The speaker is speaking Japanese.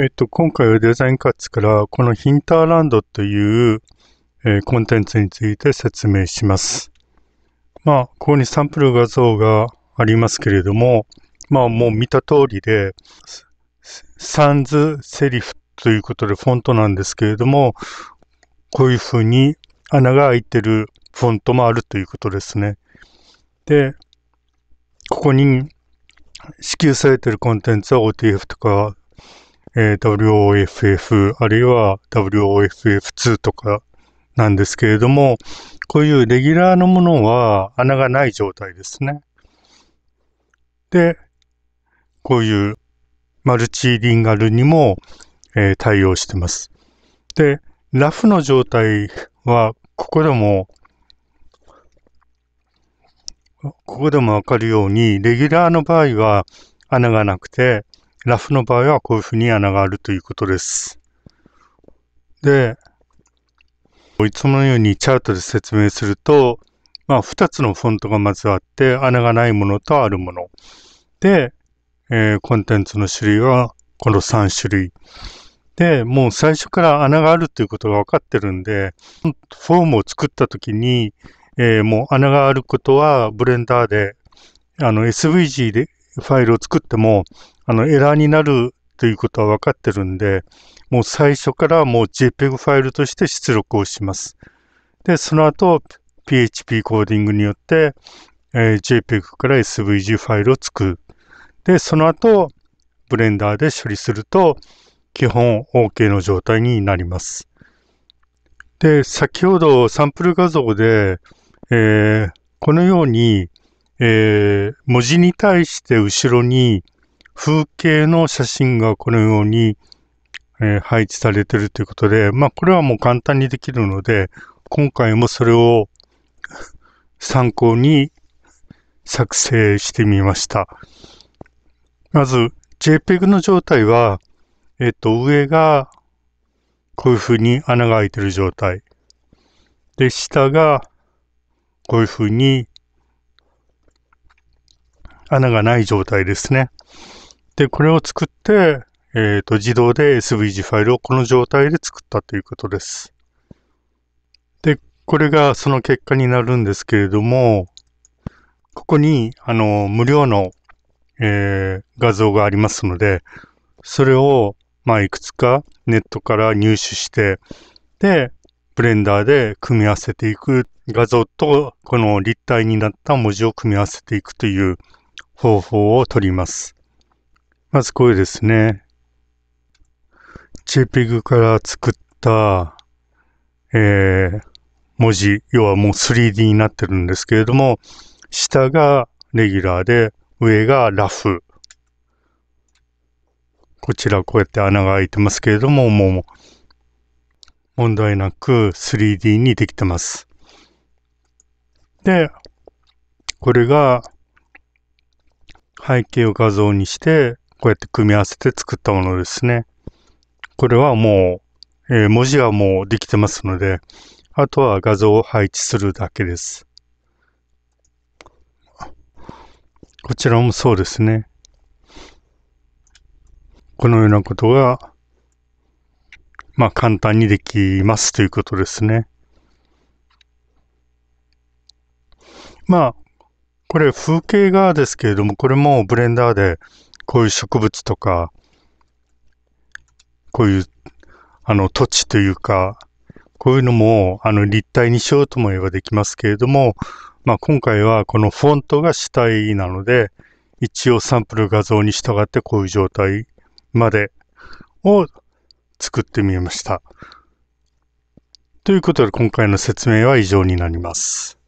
えっ、と、今回はデザインカッツからこのヒンターランドという、えー、コンテンツについて説明します。まあ、ここにサンプル画像がありますけれども、まあもう見た通りで、サンズセリフということでフォントなんですけれども、こういうふうに穴が開いてるフォントもあるということですね。で、ここに支給されてるコンテンツは OTF とかえー、WOFF あるいは WOFF2 とかなんですけれども、こういうレギュラーのものは穴がない状態ですね。で、こういうマルチリンガルにも、えー、対応してます。で、ラフの状態は、ここでも、ここでもわかるように、レギュラーの場合は穴がなくて、ラフの場合はこういうふうに穴があるということです。で、いつものようにチャートで説明すると、まあ、2つのフォントがまずあって、穴がないものとあるもの。で、えー、コンテンツの種類はこの3種類。で、もう最初から穴があるということが分かってるんで、フォームを作った時に、えー、もう穴があることはブレンダーで、あの SVG でファイルを作っても、あの、エラーになるということは分かってるんで、もう最初からもう JPEG ファイルとして出力をします。で、その後、PHP コーディングによって、えー、JPEG から SVG ファイルを作る。で、その後、ブレンダーで処理すると、基本 OK の状態になります。で、先ほどサンプル画像で、えー、このようにえー、文字に対して後ろに風景の写真がこのように、えー、配置されてるということで、まあこれはもう簡単にできるので、今回もそれを参考に作成してみました。まず JPEG の状態は、えっ、ー、と上がこういうふうに穴が開いてる状態。で、下がこういうふうに穴がない状態ですね。で、これを作って、えっ、ー、と、自動で SVG ファイルをこの状態で作ったということです。で、これがその結果になるんですけれども、ここに、あの、無料の、えー、画像がありますので、それを、まあ、いくつかネットから入手して、で、ブレンダーで組み合わせていく画像と、この立体になった文字を組み合わせていくという方法をとります。まずこれですね。JPEG から作った、えー、文字、要はもう 3D になってるんですけれども、下がレギュラーで、上がラフ。こちらこうやって穴が開いてますけれども、もう問題なく 3D にできてます。で、これが背景を画像にして、こうやって組み合わせて作ったものですね。これはもう、えー、文字はもうできてますので、あとは画像を配置するだけです。こちらもそうですね。このようなことが、まあ簡単にできますということですね。まあ、これ風景画ですけれども、これもブレンダーで、こういう植物とか、こういう、あの、土地というか、こういうのも、あの、立体にしようと思えばできますけれども、まあ、今回はこのフォントが主体なので、一応サンプル画像に従ってこういう状態までを作ってみました。ということで今回の説明は以上になります。